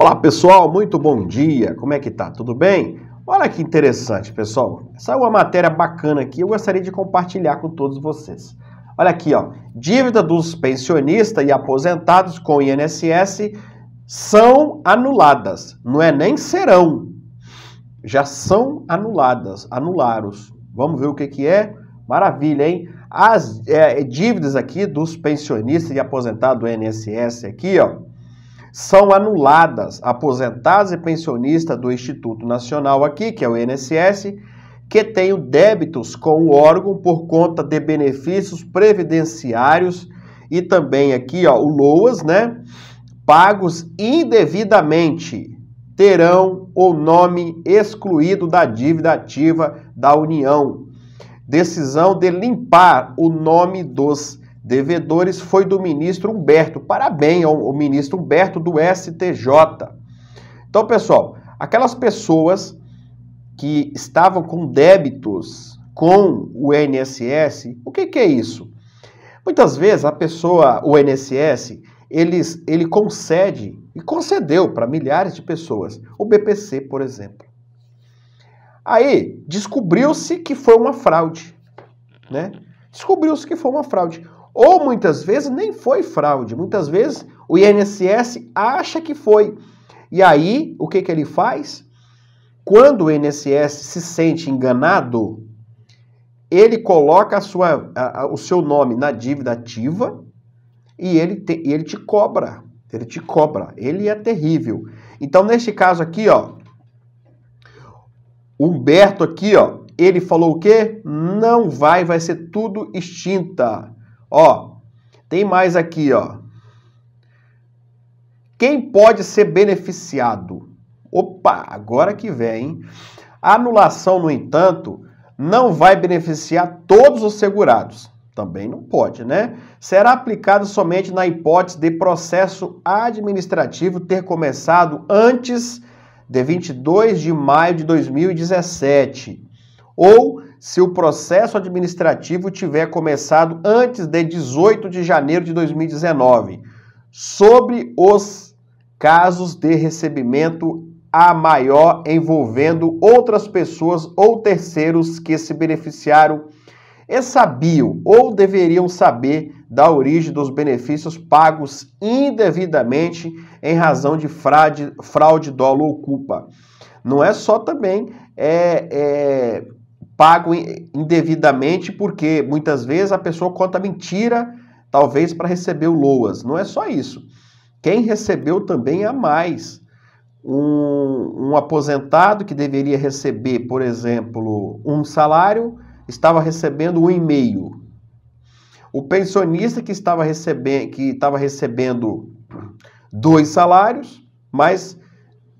Olá pessoal, muito bom dia. Como é que tá? Tudo bem? Olha que interessante, pessoal. Essa é uma matéria bacana aqui, eu gostaria de compartilhar com todos vocês. Olha aqui, ó. Dívida dos pensionistas e aposentados com INSS são anuladas. Não é nem serão. Já são anuladas, anularos. Vamos ver o que que é? Maravilha, hein? As é, é dívidas aqui dos pensionistas e aposentados do INSS aqui, ó são anuladas aposentados e pensionistas do Instituto Nacional aqui, que é o INSS, que tenham débitos com o órgão por conta de benefícios previdenciários e também aqui, ó, o LOAS, né? Pagos indevidamente terão o nome excluído da dívida ativa da União. Decisão de limpar o nome dos devedores foi do ministro Humberto. Parabéns ao, ao ministro Humberto do STJ. Então, pessoal, aquelas pessoas que estavam com débitos com o INSS, o que, que é isso? Muitas vezes a pessoa, o INSS, eles, ele concede e concedeu para milhares de pessoas o BPC, por exemplo. Aí descobriu-se que foi uma fraude, né? Descobriu-se que foi uma fraude. Ou muitas vezes nem foi fraude, muitas vezes o INSS acha que foi. E aí, o que, que ele faz? Quando o INSS se sente enganado, ele coloca a sua, a, a, o seu nome na dívida ativa e ele te, ele te cobra. Ele te cobra. Ele é terrível. Então, neste caso aqui, ó, Humberto aqui, ó, ele falou o quê? Não vai, vai ser tudo extinta. Ó, tem mais aqui, ó. Quem pode ser beneficiado? Opa, agora que vem. Hein? A anulação, no entanto, não vai beneficiar todos os segurados. Também não pode, né? Será aplicado somente na hipótese de processo administrativo ter começado antes de 22 de maio de 2017 ou se o processo administrativo tiver começado antes de 18 de janeiro de 2019, sobre os casos de recebimento a maior envolvendo outras pessoas ou terceiros que se beneficiaram e sabiam ou deveriam saber da origem dos benefícios pagos indevidamente em razão de fraude, fraude dolo ou culpa. Não é só também é, é pago indevidamente, porque muitas vezes a pessoa conta mentira, talvez para receber o LOAS. Não é só isso. Quem recebeu também a mais. Um, um, aposentado que deveria receber, por exemplo, um salário, estava recebendo um e-mail. O pensionista que estava, recebendo, que estava recebendo dois salários, mas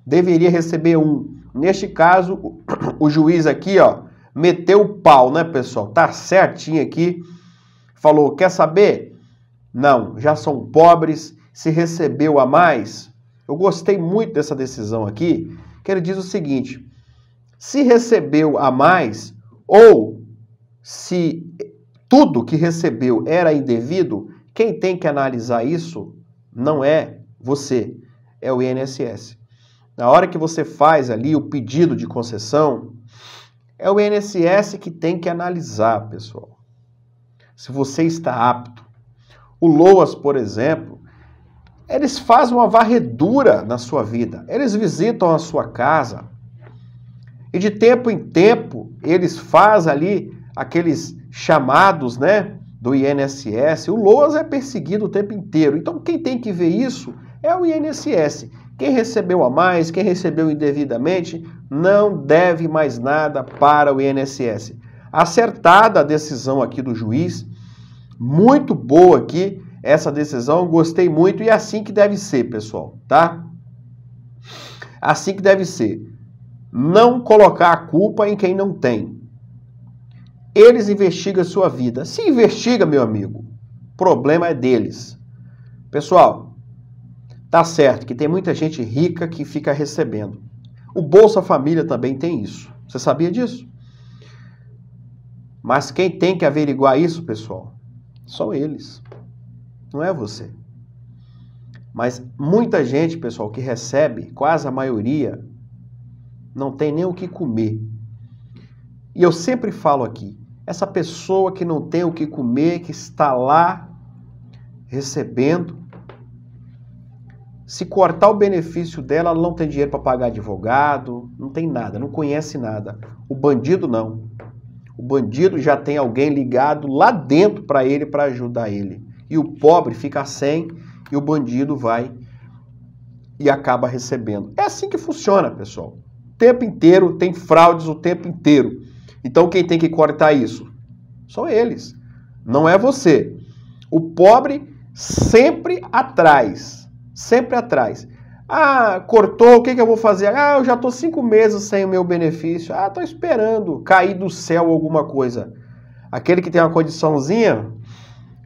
deveria receber um. Neste caso, o juiz aqui, ó, Meteu o pau, né, pessoal? Tá certinho aqui. Falou: quer saber? Não, já são pobres, se recebeu a mais. Eu gostei muito dessa decisão aqui, que ele diz o seguinte: se recebeu a mais, ou se tudo que recebeu era indevido, quem tem que analisar isso não é você, é o INSS. Na hora que você faz ali o pedido de concessão, é o INSS que tem que analisar, pessoal, se você está apto. O LOAS, por exemplo, eles fazem uma varredura na sua vida. Eles visitam a sua casa e de tempo em tempo eles fazem ali aqueles chamados, né, do INSS. O LOAS é perseguido o tempo inteiro. Então quem tem que ver isso é o INSS. Quem recebeu a mais, quem recebeu indevidamente, não deve mais nada para o INSS. Acertada a decisão aqui do juiz, muito boa aqui essa decisão, gostei muito e é assim que deve ser, pessoal, tá? Assim que deve ser. Não colocar a culpa em quem não tem. Eles investigam a sua vida. Se investiga, meu amigo, problema é deles. Pessoal, Tá certo que tem muita gente rica que fica recebendo. O Bolsa Família também tem isso. Você sabia disso? Mas quem tem que averiguar isso, pessoal, são eles. Não é você. Mas muita gente, pessoal, que recebe, quase a maioria, não tem nem o que comer. E eu sempre falo aqui, essa pessoa que não tem o que comer, que está lá recebendo, se cortar o benefício dela, ela não tem dinheiro para pagar advogado, não tem nada, não conhece nada. O bandido não. O bandido já tem alguém ligado lá dentro para ele para ajudar ele. E o pobre fica sem e o bandido vai e acaba recebendo. É assim que funciona, pessoal. O tempo inteiro tem fraudes o tempo inteiro. Então quem tem que cortar isso? São eles. Não é você. O pobre sempre atrás sempre atrás. Ah, cortou, o que, que eu vou fazer? Ah, eu já estou cinco meses sem o meu benefício. Ah, estou esperando cair do céu alguma coisa. Aquele que tem uma condiçãozinha,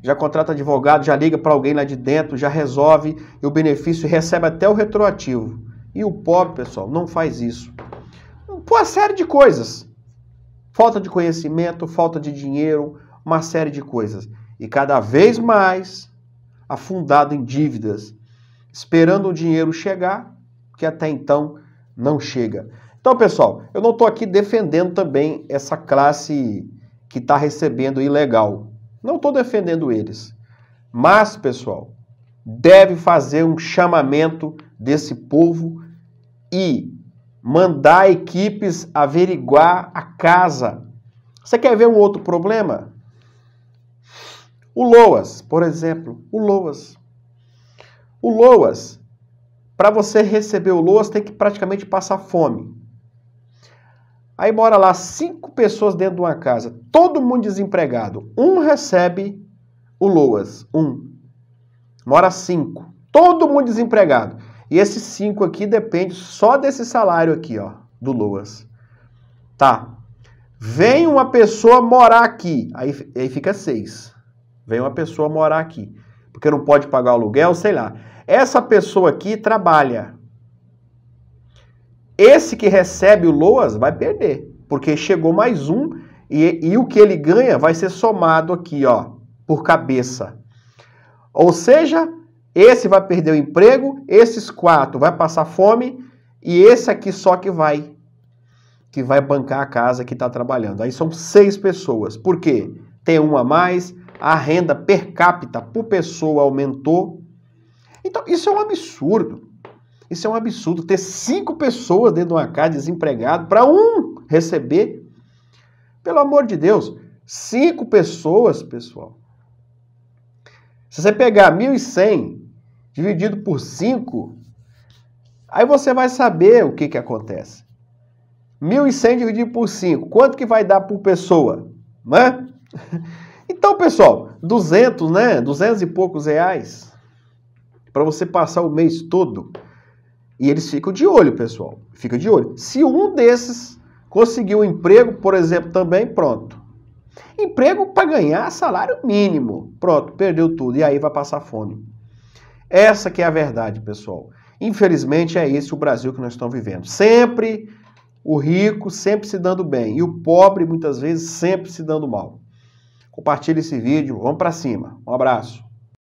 já contrata advogado, já liga para alguém lá de dentro, já resolve e o benefício recebe até o retroativo. E o pobre, pessoal, não faz isso. Por uma série de coisas. Falta de conhecimento, falta de dinheiro, uma série de coisas. E cada vez mais afundado em dívidas esperando o dinheiro chegar, que até então não chega. Então, pessoal, eu não estou aqui defendendo também essa classe que está recebendo ilegal. Não estou defendendo eles. Mas, pessoal, deve fazer um chamamento desse povo e mandar equipes averiguar a casa. Você quer ver um outro problema? O Loas, por exemplo. O Loas. O LOAS, para você receber o LOAS, tem que praticamente passar fome. Aí mora lá cinco pessoas dentro de uma casa, todo mundo desempregado. Um recebe o LOAS, um. Mora cinco, todo mundo desempregado. E esses cinco aqui depende só desse salário aqui, ó, do LOAS. Tá. Vem uma pessoa morar aqui, aí, aí fica seis. Vem uma pessoa morar aqui, porque não pode pagar o aluguel, sei lá. Essa pessoa aqui trabalha. Esse que recebe o Loas vai perder, porque chegou mais um e, e o que ele ganha vai ser somado aqui, ó, por cabeça. Ou seja, esse vai perder o emprego, esses quatro vai passar fome e esse aqui só que vai que vai bancar a casa que está trabalhando. Aí são seis pessoas. Por quê? Tem um a mais, a renda per capita por pessoa aumentou, então, isso é um absurdo. Isso é um absurdo. Ter cinco pessoas dentro de uma casa desempregado para um receber. Pelo amor de Deus, cinco pessoas, pessoal. Se você pegar 1.100 dividido por cinco aí você vai saber o que, que acontece. 1.100 dividido por cinco quanto que vai dar por pessoa? Né? Então, pessoal, 200, né? 200 e poucos reais para você passar o mês todo. E eles ficam de olho, pessoal. Fica de olho. Se um desses conseguiu um emprego, por exemplo, também, pronto. Emprego para ganhar salário mínimo. Pronto, perdeu tudo. E aí vai passar fome. Essa que é a verdade, pessoal. Infelizmente é esse o Brasil que nós estamos vivendo. Sempre o rico sempre se dando bem e o pobre muitas vezes sempre se dando mal. Compartilhe esse vídeo, vamos para cima. Um abraço.